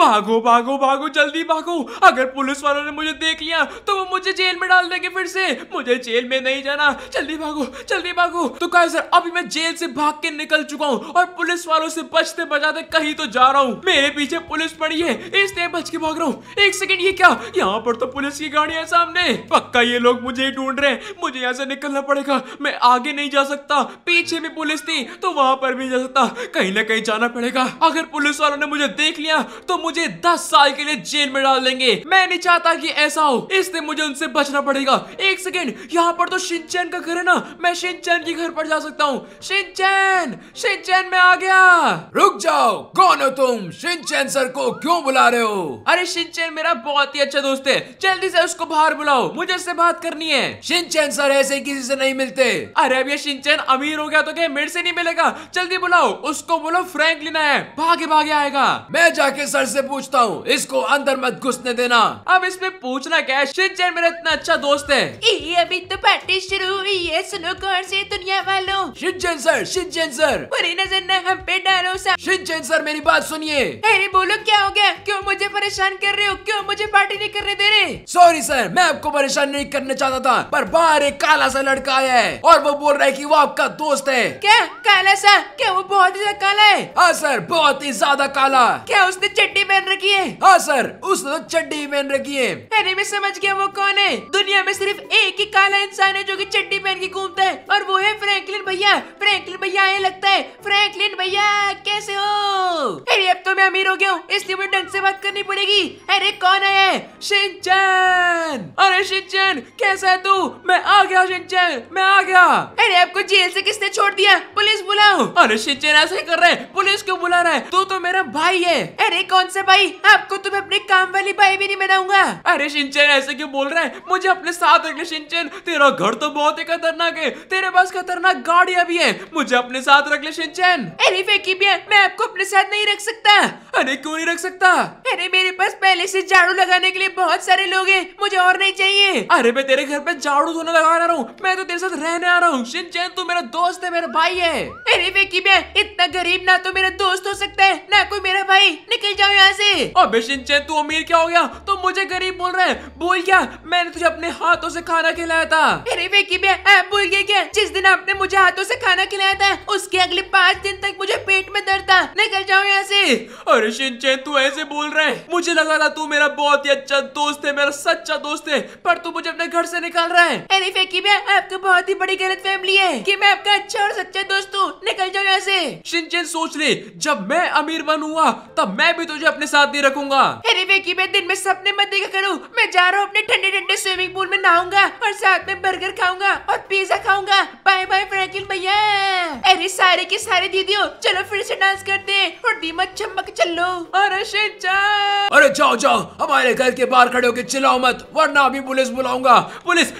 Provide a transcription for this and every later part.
भागो भागो भागो जल्दी भागो अगर पुलिस वालों ने मुझे देख लिया तो वो मुझे जेल में डाल देंगे फिर से मुझे जेल में नहीं जाना जल्दी भागो जल्दी भागो तो कहा सर अभी मैं जेल से भाग के निकल चुका हूँ और पुलिस वालों से बचते बचाते कहीं तो जा रहा हूँ मेरे पीछे पुलिस पड़ी है इसलिए बच के भाग रहा हूँ एक सेकेंड ये क्या यहाँ पर तो पुलिस की गाड़ी है सामने पक्का ये लोग मुझे ही ढूंढ रहे हैं मुझे यहाँ से निकलना पड़ेगा मैं आगे नहीं जा सकता पीछे भी पुलिस थी तो वहां पर भी जा सकता कहीं ना कहीं जाना पड़ेगा अगर पुलिस वालों ने मुझे देख लिया तो मुझे दस साल के लिए जेल में डाल देंगे मैं नहीं चाहता कि ऐसा हो इसलिए मुझे उनसे बचना पड़ेगा एक सेकेंड यहाँ पर तो शिनचैन का घर है ना मैं शिनचैन के घर पर जा सकता हूँ शिनचैन शिनचैन में आ गया रुक जाओ कौन हो तुम शिनचैन सर को क्यों बुला रहे हो अरे शिनचैन मेरा बहुत ही अच्छा दोस्त है जल्दी से उसको बाहर बुलाओ मुझे उससे बात करनी है शिनचैन सर ऐसे किसी से नहीं मिलते अरे अब ये अमीर हो गया तो क्या मेरे से नहीं मिलेगा जल्दी बुलाओ उसको बोलो फ्रैंकलिन है भागे भागे आएगा मैं जाके सर से पूछता हूँ इसको अंदर मत घुसने देना अब इसमें पूछना क्या है शिनचैन मेरा इतना अच्छा दोस्त है अभी तो पार्टी शुरू हुई है सुनो कौन से दुनिया वालों शिनचैन सर शिनचैन सर बुरी नजर न हम पे डालो सर शिनचैन सर मेरी बात सुनिए अरे बोलो क्या हो गया क्यों मुझे परेशान कर रहे हो क्यों मुझे पार्टी नहीं करने दे रहे सॉरी सर मैं आपको परेशान नहीं करना चाहता था पर बाहर एक काला सा लड़का आया है और वो बोल रहा है की वो आपका दोस्त है क्या काला सा क्या वो बहुत ही काला है हाँ सर बहुत ही ज्यादा काला क्या उसने चड्डी पहन रखी है हाँ सर उसने तो चड्डी पहन रखी है अरे मैं समझ गया वो कौन है दुनिया में सिर्फ एक ही काला इंसान है जो की चड्डी पहन के घूमता है और वो है फ्रैंकलिन भैया फ्रैंकलिन भैया ये लगता है फ्रैंकलिन भैया कैसे हो अरे अब तो मैं अमीर हो गया हूँ इसलिए मुझे ढंग से बात करनी पड़ेगी अरे कौन है शिंचन अरे शिंचन कैसा है तू मैं आ गया शिंचन मैं आ गया अरे आपको जेल से किसने छोड़ दिया पुलिस बुलाओ अरे शिंचन ऐसे कर रहे हैं पुलिस क्यों बुला रहा है तू तो मेरा भाई है अरे कौन से भाई आपको तुम्हें तो अपने काम वाली भाई भी नहीं बनाऊंगा अरे सिंचन ऐसे क्यों बोल रहा है मुझे अपने साथ रख ले सिंचन तेरा घर तो बहुत ही खतरनाक है तेरे पास खतरनाक गाड़िया भी है मुझे अपने साथ रख ले सिंचन अरे फेकी भी है मैं आपको अपने साथ नहीं रख सकता अरे क्यों नहीं रख सकता अरे मेरे पास पहले ऐसी झाड़ू लगाने के लिए बहुत सारे लोग है मुझे और नहीं चाहिए अरे मैं तेरे घर पे झाड़ू धोने लगा रहा हूँ मैं तो तेरे साथ रहने आ रहा हूँ सिंचन तू मेरा दोस्त है मेरा भाई है अरे फेकी भी इतना गरीब ना तो मेरा दोस्त हो सकता है ना कोई मेरा भाई निकल जाओ यहाँ ऐसे अबे शिनचैन तू अमीर क्या हो गया तो मुझे गरीब बोल रहा है बोल गया मैंने तुझे अपने हाथों से खाना खिलाया था अरे वेकी भैया बोल गया क्या जिस दिन आपने मुझे हाथों से खाना खिलाया था उसके अगले पाँच दिन तक मुझे पेट में दर्द था निकल जाओ यहाँ से अरे शिनचैन तू ऐसे बोल रहे मुझे लगा था तू मेरा बहुत ही अच्छा दोस्त है मेरा सच्चा दोस्त है पर तू मुझे अपने घर से निकाल रहा है अरे फेकी भैया आपको बहुत ही बड़ी गलत फैमिली है की मैं आपका अच्छा और सच्चा दोस्त हूँ निकल जाओ यहाँ से शिनचैन सोच ले जब मैं अमीर बनूंगा तब मैं भी तुझे अपने साथ नहीं रखूंगा अरे वेकी मैं दिन में सपने मत देखा करूँ मैं जा रहा हूँ अपने ठंडे ठंडे स्विमिंग पूल में नहाऊंगा और साथ में बर्गर खाऊंगा और पिज्जा खाऊंगा बाय बाय फ्रैंकलिन भैया अरे सारे के सारे दीदियों चलो फिर से डांस करते हैं और दीमक चमक चलो और अशेद जाओ अरे जाओ जाओ हमारे घर के बाहर खड़े होकर चिल्लाओ मत वरना अभी पुलिस बुलाऊंगा पुलिस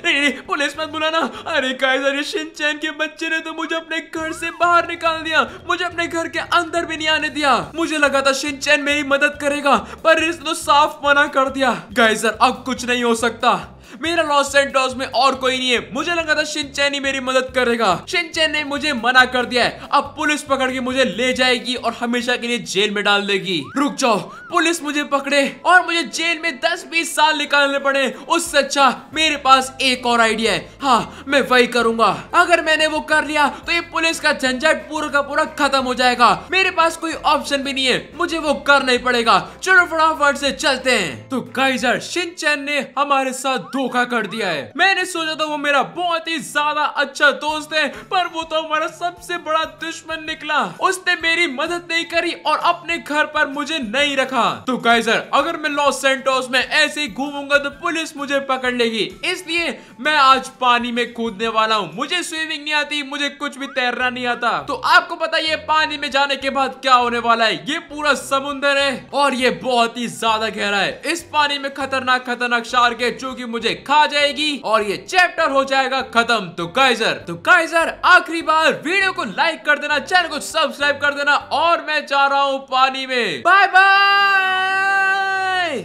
पुलिस मत बुलाना अरे कायदर शिनचैन के बच्चे ने तो मुझे अपने घर से बाहर निकाल दिया मुझे अपने घर के अंदर भी नहीं आने दिया मुझे लगा था शिनचैन मेरी मदद मदद करेगा पर इसने साफ मना कर दिया गाइजर अब कुछ नहीं हो सकता मेरा लॉस सेंटोस में और कोई नहीं है मुझे लगा था शिनचैन ही मेरी मदद करेगा शिनचैन ने मुझे मना कर दिया है अब पुलिस पकड़ के मुझे ले जाएगी और हमेशा के लिए जेल में डाल देगी रुक जाओ पुलिस मुझे पकड़े और मुझे जेल में दस बीस साल निकालने पड़े उससे अच्छा मेरे पास एक और आइडिया है हाँ मैं वही करूंगा अगर मैंने वो कर लिया तो ये पुलिस का झंझट पूरा का पूरा खत्म हो जाएगा मेरे पास कोई ऑप्शन भी नहीं है मुझे वो करना ही पड़ेगा चलो फटाफट से चलते हैं तो गाइजर शिनचैन ने हमारे साथ दो धोखा कर दिया है मैंने सोचा था वो मेरा बहुत ही ज्यादा अच्छा दोस्त है पर वो तो हमारा सबसे बड़ा दुश्मन निकला उसने मेरी मदद नहीं करी और अपने घर पर मुझे नहीं रखा तो कैसर अगर मैं लॉस सेंटोस में ऐसे ही घूमूंगा तो पुलिस मुझे पकड़ लेगी इसलिए मैं आज पानी में कूदने वाला हूँ मुझे स्विमिंग नहीं आती मुझे कुछ भी तैरना नहीं आता तो आपको पता ये पानी में जाने के बाद क्या होने वाला है ये पूरा समुन्दर है और ये बहुत ही ज्यादा गहरा है इस पानी में खतरनाक खतरनाक शार्क है जो की मुझे मुझे खा जाएगी और ये चैप्टर हो जाएगा खत्म तो काइजर तो काइजर आखिरी बार वीडियो को लाइक कर देना चैनल को सब्सक्राइब कर देना और मैं जा रहा हूँ पानी में बाय बाय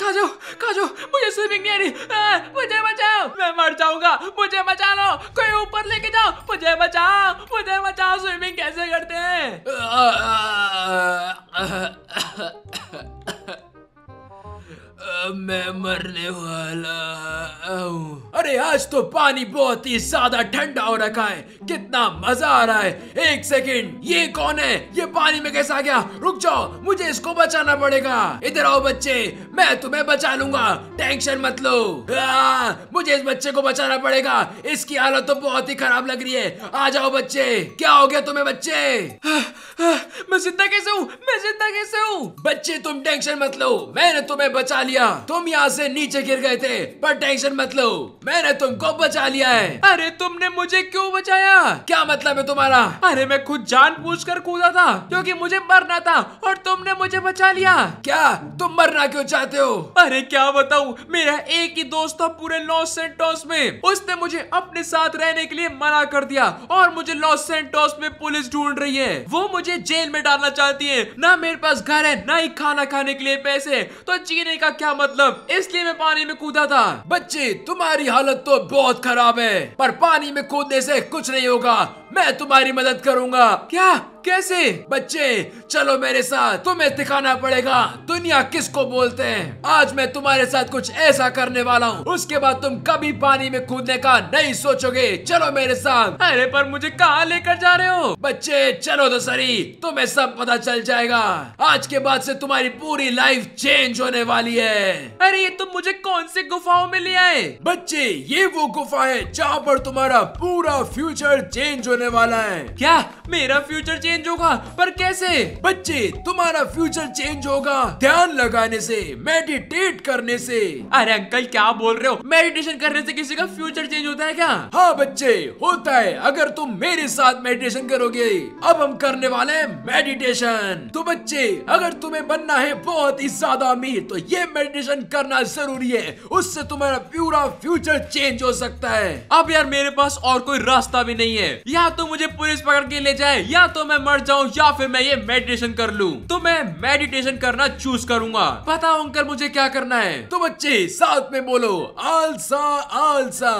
खा जाओ मुझे स्विमिंग नहीं आ रही मुझे बचाओ मैं मर जाऊंगा मुझे बचा लो कोई ऊपर लेके जाओ मुझे बचाओ मुझे बचाओ स्विमिंग कैसे करते हैं अब मैं मरने वाला हूँ अरे आज तो पानी बहुत ही ज्यादा ठंडा हो रखा है कितना मजा आ रहा है एक सेकेंड ये कौन है ये पानी में कैसे आ गया रुक जाओ मुझे इसको बचाना पड़ेगा इधर आओ बच्चे मैं तुम्हें बचा लूंगा टेंशन मत लो आ, मुझे इस बच्चे को बचाना पड़ेगा इसकी हालत तो बहुत ही खराब लग रही है आ जाओ बच्चे क्या हो गया तुम्हें बच्चे मैं जिंदा कैसे हूँ मैं जिंदा कैसे हूँ बच्चे तुम टेंशन मत लो मैंने तुम्हें बचा लिया तुम यहाँ से नीचे गिर गए थे पर टेंशन मत लो मैंने तुमको बचा लिया है अरे तुमने मुझे क्यों बचाया क्या मतलब है तुम्हारा अरे मैं खुद जान पूछ कर कूदा था क्योंकि मुझे मरना था और तुमने मुझे बचा लिया क्या तुम मरना क्यों चाहते हो अरे क्या बताऊ मेरा एक ही दोस्त था पूरे लॉस सेंटोस में उसने मुझे अपने साथ रहने के लिए मना कर दिया और मुझे लॉस सेंटोस में पुलिस ढूंढ रही है वो मुझे जेल में डालना चाहती है ना मेरे पास घर है ना ही खाना खाने के लिए पैसे तो जीने का क्या मतलब मतलब इसलिए मैं पानी में कूदा था बच्चे तुम्हारी हालत तो बहुत खराब है पर पानी में कूदने से कुछ नहीं होगा मैं तुम्हारी मदद करूंगा क्या कैसे बच्चे चलो मेरे साथ तुम्हें दिखाना पड़ेगा दुनिया किसको बोलते हैं आज मैं तुम्हारे साथ कुछ ऐसा करने वाला हूँ उसके बाद तुम कभी पानी में कूदने का नहीं सोचोगे चलो मेरे साथ अरे पर मुझे कहाँ लेकर जा रहे हो बच्चे चलो तो सरी तुम्हें सब पता चल जाएगा आज के बाद ऐसी तुम्हारी पूरी लाइफ चेंज होने वाली है अरे ये तुम मुझे कौन सी गुफाओं में ले आए बच्चे ये वो गुफा है जहाँ पर तुम्हारा पूरा फ्यूचर चेंज होने वाला है क्या मेरा फ्यूचर चेंज चेंज होगा पर कैसे बच्चे तुम्हारा फ्यूचर चेंज होगा ध्यान लगाने से मेडिटेट करने से अरे अंकल क्या बोल रहे हो मेडिटेशन करने से किसी का फ्यूचर चेंज होता है क्या हाँ बच्चे होता है अगर तुम मेरे साथ मेडिटेशन करोगे अब हम करने वाले हैं मेडिटेशन तो बच्चे अगर तुम्हें बनना है बहुत ही ज्यादा अमीर तो ये मेडिटेशन करना जरूरी है उससे तुम्हारा पूरा फ्यूचर चेंज हो सकता है अब यार मेरे पास और कोई रास्ता भी नहीं है या तो मुझे पुलिस पकड़ के ले जाए या तो मैं मर जाऊँ या फिर मैं ये मेडिटेशन कर लू तो मैं मेडिटेशन करना चूज करूंगा बताओ अंकल मुझे क्या करना है तो बच्चे साथ में बोलो आलसा आलसा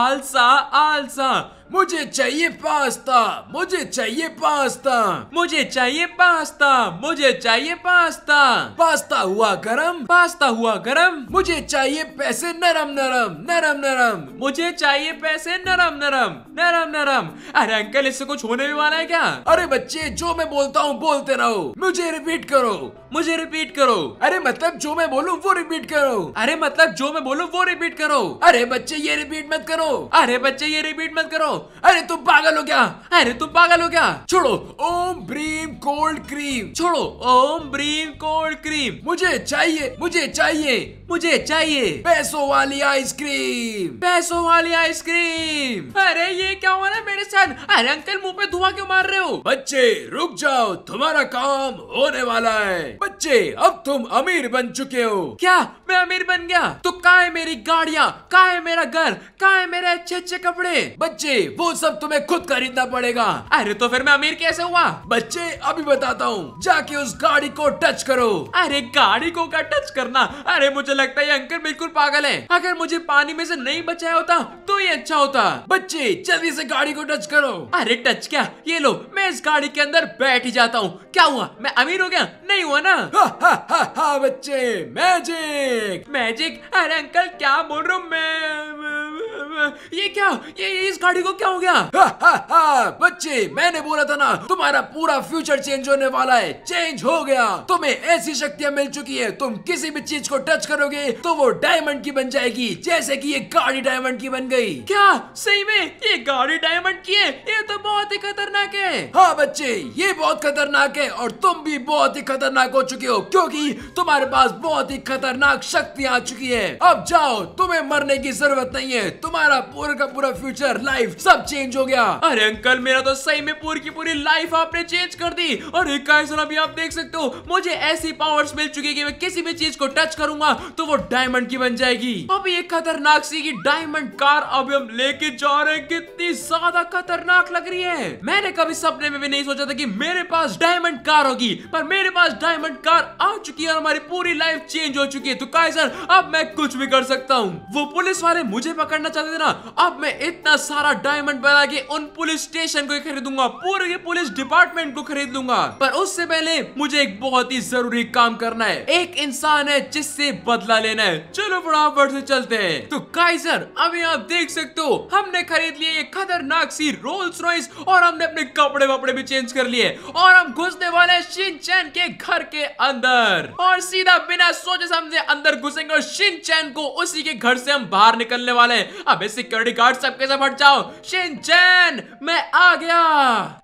आलसा आलसा मुझे चाहिए पास्ता मुझे चाहिए पास्ता मुझे चाहिए पास्ता मुझे चाहिए पास्ता पास्ता हुआ गरम पास्ता हुआ गरम मुझे चाहिए पैसे नरम नरम नरम नरम मुझे चाहिए पैसे नरम नरम नरम नरम अरे अंकल इससे कुछ होने भी वाला है क्या अरे बच्चे बच्चे जो मैं बोलता हूँ बोलते रहो मुझे रिपीट करो मुझे रिपीट करो अरे मतलब जो मैं बोलू वो रिपीट करो अरे मतलब जो मैं बोलूँ वो रिपीट करो अरे बच्चे ये रिपीट मत करो अरे बच्चे ये रिपीट मत करो अरे तुम पागल हो क्या अरे तुम पागल हो क्या छोड़ो ओम ब्रीम कोल्ड क्रीम छोड़ो ओम ब्रीम कोल्ड क्रीम मुझे चाहिए मुझे चाहिए मुझे चाहिए पैसों वाली आइसक्रीम पैसों वाली आइसक्रीम अरे ये क्या हो रहा है मेरे साथ अरे अंकल मुंह पे धुआं क्यों मार रहे हो बच्चे रुक जाओ तुम्हारा काम होने वाला है बच्चे अब तुम अमीर बन चुके हो क्या मैं अमीर बन गया तो कहा है मेरी गाड़िया कहा है मेरा घर कहा है मेरे अच्छे अच्छे कपड़े बच्चे वो सब तुम्हें खुद खरीदना पड़ेगा अरे तो फिर मैं अमीर कैसे हुआ बच्चे अभी बताता हूँ जाके उस गाड़ी को टच करो अरे गाड़ी को क्या टच करना अरे मुझे लगता है अंकल बिल्कुल पागल है अगर मुझे पानी में से नहीं बचाया होता तो ये अच्छा होता बच्चे जल्दी से गाड़ी को टच करो अरे टच क्या ये लो मैं इस गाड़ी के अंदर बैठ ही जाता हूँ क्या हुआ मैं अमीर हो गया नहीं हुआ ना ना हा, हा, हा, बच्चे मैजिक मैजिक अरे अंकल क्या बोल रहा हूँ मैं ये क्या ये इस गाड़ी को क्या हो गया हा, हा, हा, बच्चे मैंने बोला था ना तुम्हारा पूरा फ्यूचर चेंज होने वाला है चेंज हो गया तुम्हें ऐसी शक्तियाँ मिल चुकी है तुम किसी भी चीज को टच करोगे तो वो डायमंड की बन जाएगी जैसे कि ये गाड़ी डायमंड की बन गई क्या सही में ये गाड़ी डायमंड की है ये तो बहुत ही खतरनाक है हाँ बच्चे ये बहुत खतरनाक है और तुम भी बहुत ही खतरनाक हो चुके हो क्योंकि तुम्हारे पास बहुत ही खतरनाक शक्ति आ चुकी है अब जाओ तुम्हें मरने की जरूरत नहीं है तुम्हारा पूरा का पूरा फ्यूचर लाइफ सब चेंज हो गया अरे अंकल मेरा तो सही में पूरी की पूरी लाइफ आपने चेंज कर दी और अभी आप देख सकते हो मुझे ऐसी पावर्स मिल चुकी है कि मैं किसी भी चीज को टच करूंगा तो वो डायमंड की बन जाएगी अब ये खतरनाक सी की डायमंड कार अभी हम लेके जा रहे हैं कितनी ज्यादा खतरनाक लग रही है मैंने कभी सपने में भी नहीं सोचा था कि मेरे पास डायमंड कार होगी पर मेरे पास डायमंड गवर्नमेंट कार आ चुकी है और हमारी पूरी लाइफ चेंज हो चुकी है तो काइजर अब मैं कुछ भी कर सकता हूँ वो पुलिस वाले मुझे पकड़ना चाहते थे ना अब मैं इतना सारा डायमंड बना के उन पुलिस स्टेशन को खरीदूंगा पूरे पुलिस डिपार्टमेंट को खरीद लूंगा पर उससे पहले मुझे एक बहुत ही जरूरी काम करना है एक इंसान है जिससे बदला लेना है चलो बड़ा बढ़ से चलते हैं तो काइजर अभी आप देख सकते हो हमने खरीद लिए ये खतरनाक सी रोल्स रॉयस और हमने अपने कपड़े वपड़े भी चेंज कर लिए और हम घुसने वाले शिनचैन के घर के के अंदर और सीधा बिना सोचे समझे अंदर घुसेंगे और शिन चैन को उसी के घर से हम बाहर निकलने वाले हैं अबे सिक्योरिटी गार्ड सबके साथ हट जाओ शिन चैन मैं आ गया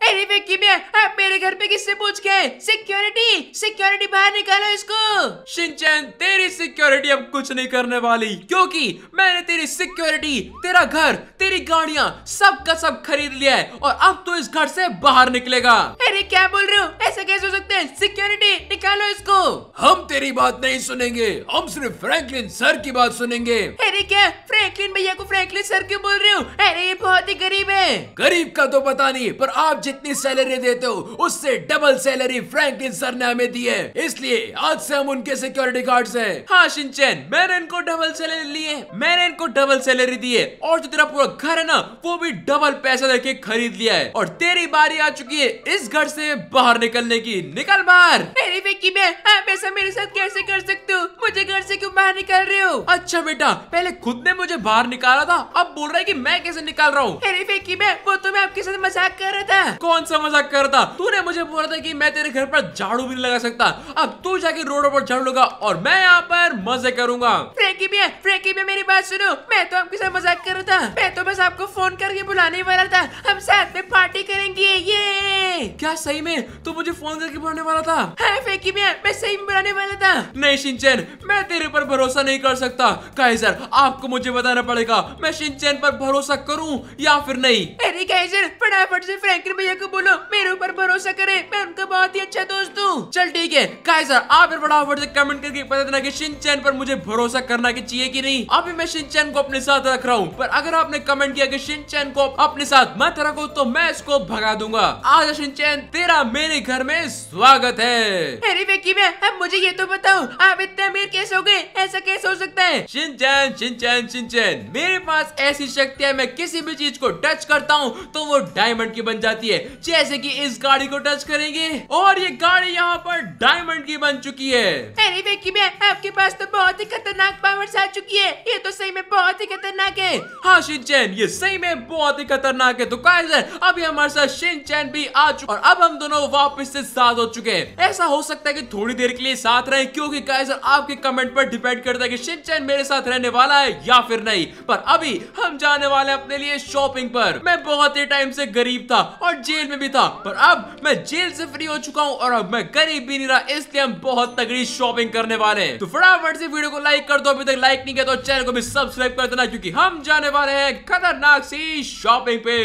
अरे मेरे घर पे किससे पूछ के सिक्योरिटी सिक्योरिटी बाहर निकालो इसको शिनचैन तेरी सिक्योरिटी अब कुछ नहीं करने वाली क्योंकि मैंने तेरी सिक्योरिटी तेरा घर तेरी गाड़िया सब का सब खरीद लिया है और अब तो इस घर से बाहर निकलेगा अरे क्या बोल रहे हो ऐसे कैसे हो सकते हैं सिक्योरिटी निकालो इसको हम तेरी बात नहीं सुनेंगे हम सिर्फ फ्रैंकलिन सर की बात सुनेंगे अरे क्या फ्रैंकलिन भैया को फ्रैंकलिन सर क्यों बोल रहे हो अरे ये बहुत ही गरीब है गरीब का तो पता नहीं पर आप जितनी सैलरी देते हो उससे डबल सैलरी फ्रैंकलिन सर ने हमें दी है इसलिए आज से हम उनके सिक्योरिटी गार्ड है हाँ सिंचन मैंने इनको डबल सैलरी ली है मैंने इनको डबल सैलरी दी है और जो तेरा पूरा घर है ना वो भी डबल पैसा देके खरीद लिया है और तेरी बारी आ चुकी है इस घर से बाहर निकलने की निकल बाहर मेरी विक्की मैं आप ऐसा मेरे साथ कैसे कर सकते हो मुझे घर से क्यों बाहर निकल रहे हो अच्छा बेटा पहले खुद ने मुझे मुझे बाहर निकाला था अब बोल रहा है की मैं कैसे निकाल रहा हूँ अरे मैं वो तुम्हें आपके साथ मजाक कर रहा था कौन सा मजाक कर रहा था तूने मुझे बोला था की मैं तेरे घर पर झाड़ू भी नहीं लगा सकता अब तू जाके रोड पर झाड़ू लगा और मैं यहाँ पर मजे करूंगा फ्रेंकी भी फ्रेंकी भी मेरी बात सुनो मैं तो आपके साथ मजाक कर रहा था मैं तो बस आपको फोन करके बुलाने वाला था हम साथ में पार्टी करेंगे ये क्या सही में तो मुझे फोन करके बुलाने वाला था हाँ फेंकी मैं सही में बुलाने वाला था नहीं सिंचन मैं तेरे पर भरोसा नहीं कर सकता सर आपको मुझे बताना पड़ेगा मैं शिनचैन पर भरोसा करूं या फिर नहीं अरे कैसर फटाफट से फ्रैंकलिन भैया को बोलो मेरे ऊपर भरोसा करें मैं उनका बहुत ही अच्छा दोस्त हूँ चल ठीक है कैसर आप फिर फटाफट से कमेंट करके बता देना की शिनचैन पर मुझे भरोसा करना की चाहिए की नहीं अभी मैं शिनचैन को अपने साथ रख रहा हूँ पर अगर आपने कमेंट किया कि शिनचैन को अपने साथ मत रखो तो मैं इसको भगा दूंगा आज शिनचैन तेरा मेरे घर में स्वागत है अरे विक्की मैं अब मुझे ये तो बताओ आप इतने अमीर कैसे हो गए ऐसा कैसे हो सकता है शिनचैन शिनचैन शिनचैन जैन मेरे पास ऐसी शक्ति है मैं किसी भी चीज को टच करता हूँ तो वो डायमंड की बन जाती है जैसे कि इस गाड़ी को टच करेंगे और ये गाड़ी यहाँ पर डायमंड की बन चुकी है अरे वेकी मैं आपके पास तो बहुत ही खतरनाक पावर आ चुकी है ये तो सही में बहुत ही खतरनाक है हाँ शिनचैन ये सही में बहुत ही खतरनाक है तो काइजर अभी हमारे साथ शिनचैन भी आ चुके और अब हम दोनों वापस से साथ हो चुके हैं ऐसा हो सकता है कि थोड़ी देर के लिए साथ रहे क्योंकि काइजर आपके कमेंट पर डिपेंड करता है कि शिनचैन मेरे साथ रहने वाला है या फिर फिर नहीं पर अभी हम जाने वाले अपने लिए शॉपिंग पर मैं बहुत ही टाइम से गरीब था और जेल में भी था पर अब मैं जेल से फ्री हो चुका हूँ और अब मैं गरीब भी नहीं रहा इसलिए हम बहुत तगड़ी शॉपिंग करने वाले तो फटाफट से वीडियो को लाइक कर दो अभी तक लाइक नहीं किया तो चैनल को भी सब्सक्राइब कर देना क्योंकि हम जाने वाले हैं खतरनाक सी शॉपिंग पे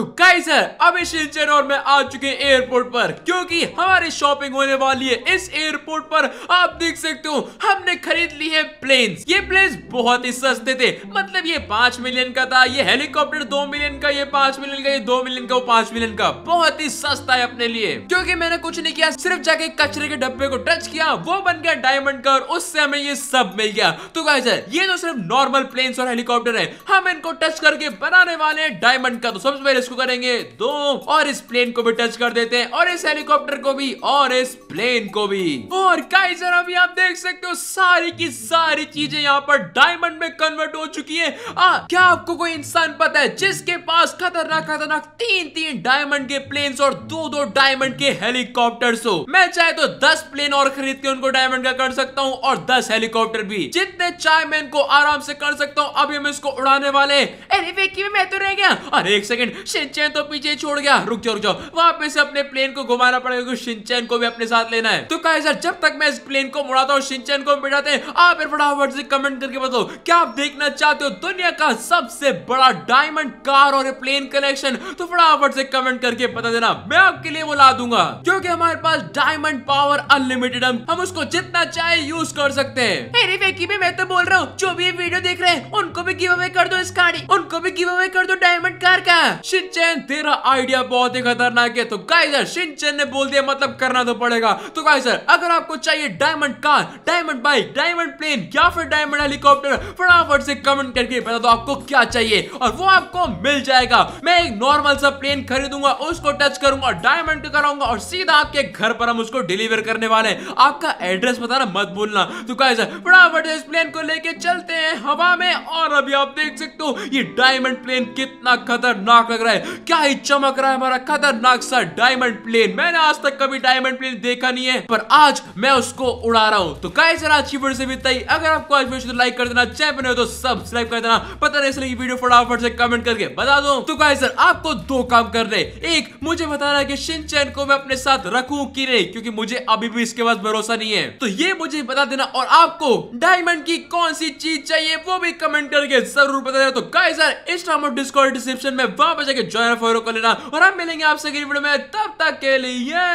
तो कई सर अभी शिलचर और मैं आ चुके एयरपोर्ट पर क्योंकि हमारी शॉपिंग होने वाली है इस एयरपोर्ट पर आप देख सकते हो हमने खरीद ली है प्लेन ये प्लेन बहुत ही सस्ते सकते थे मतलब ये पांच मिलियन का था ये हेलीकॉप्टर दो मिलियन का ये पांच मिलियन का ये दो मिलियन का वो पांच मिलियन का बहुत ही सस्ता है अपने लिए क्योंकि मैंने कुछ नहीं किया सिर्फ जाके कचरे के डब्बे को टच किया वो बन गया डायमंड का और उससे हमें ये सब मिल गया तो कहा गाइजर ये तो सिर्फ नॉर्मल प्लेन और हेलीकॉप्टर है हम इनको टच करके बनाने वाले हैं डायमंड का तो सबसे पहले इसको करेंगे दो और इस प्लेन को भी टच कर देते हैं और इस हेलीकॉप्टर को भी और इस प्लेन को भी और गाइजर अभी आप देख सकते हो सारी की सारी चीजें यहाँ पर डायमंड में कन्वर्ट कन्वर्ट हो चुकी है आ, क्या आपको कोई इंसान पता है जिसके पास खतरनाक खतरनाक तीन तीन डायमंड के प्लेन और दो दो डायमंड के हेलीकॉप्टर हो मैं चाहे तो दस प्लेन और खरीद के उनको डायमंड का कर सकता हूँ और दस हेलीकॉप्टर भी जितने चाहे मैं इनको आराम से कर सकता हूँ अभी हम इसको उड़ाने वाले अरे मैं तो रह गया अरे एक सेकंड शिनचैन तो पीछे छोड़ गया रुक जाओ रुक जाओ वापस अपने प्लेन को घुमाना पड़ेगा क्योंकि शिनचैन को भी अपने साथ लेना है तो कहा जब तक मैं इस प्लेन को मुड़ाता हूँ शिनचैन को बिठाते हैं आप फिर फटाफट से कमेंट करके बताओ क्या आप देख देखना चाहते हो दुनिया का सबसे बड़ा डायमंड कार और प्लेन कलेक्शन तो फटाफट से कमेंट करके बता देना मैं आपके लिए बुला दूंगा क्योंकि हमारे पास डायमंड पावर अनलिमिटेड हम उसको जितना चाहे यूज कर सकते हैं वेकी भी मैं तो बोल रहा हूँ जो भी वीडियो देख रहे हैं उनको भी गिव अवे कर दो इस गाड़ी उनको भी गिव अवे कर दो डायमंड कार का सिंचन तेरा आइडिया बहुत ही खतरनाक है तो गाइजर सिंचन ने बोल दिया मतलब करना तो पड़ेगा तो गाइजर अगर आपको चाहिए diamond car diamond bike diamond plane या फिर डायमंड हेलीकॉप्टर फटाफट फटाफट से कमेंट करके बता दो आपको क्या चाहिए और वो आपको मिल जाएगा मैं एक नॉर्मल सा प्लेन खरीदूंगा उसको टच करूंगा डायमंड कराऊंगा और सीधा आपके घर पर हम उसको डिलीवर करने वाले हैं आपका एड्रेस बताना मत भूलना तो कैसे फटाफट इस प्लेन को लेके चलते हैं हवा में और अभी आप देख सकते हो ये डायमंड प्लेन कितना खतरनाक लग रहा है क्या ही चमक रहा है हमारा खतरनाक सा डायमंड प्लेन मैंने आज तक कभी डायमंड प्लेन देखा नहीं है पर आज मैं उसको उड़ा रहा हूँ तो कैसे आज की वीडियो से भी तय अगर आपको आज वीडियो लाइक तो कर देना चैनल तो सब्सक्राइब कर देना पता नहीं इसलिए वीडियो फटाफट से कमेंट करके बता दो तो गाइस सर आपको दो काम कर रहे एक मुझे बताना कि शिनचैन को मैं अपने साथ रखू की नहीं क्योंकि मुझे अभी भी इसके पास भरोसा नहीं है तो ये मुझे बता देना और आपको डायमंड की कौन सी चीज चाहिए वो भी कमेंट करके जरूर बता देना तो गाइस यार इंस्टाग्राम और डिस्कॉर्ड डिस्क्रिप्शन में वहां पर जाकर ज्वाइन फॉलो कर लेना और हम मिलेंगे आपसे अगली वीडियो में तब तक के लिए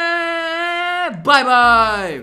बाय बाय